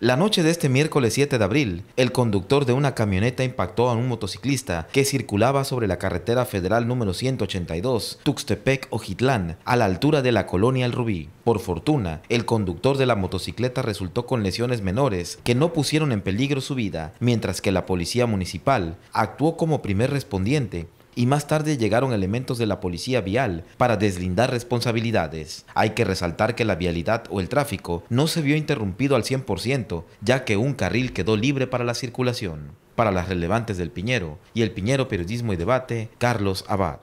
La noche de este miércoles 7 de abril, el conductor de una camioneta impactó a un motociclista que circulaba sobre la carretera federal número 182, Tuxtepec, Ojitlán, a la altura de la colonia El Rubí. Por fortuna, el conductor de la motocicleta resultó con lesiones menores que no pusieron en peligro su vida, mientras que la policía municipal actuó como primer respondiente y más tarde llegaron elementos de la policía vial para deslindar responsabilidades. Hay que resaltar que la vialidad o el tráfico no se vio interrumpido al 100%, ya que un carril quedó libre para la circulación. Para las relevantes del Piñero y el Piñero Periodismo y Debate, Carlos Abad.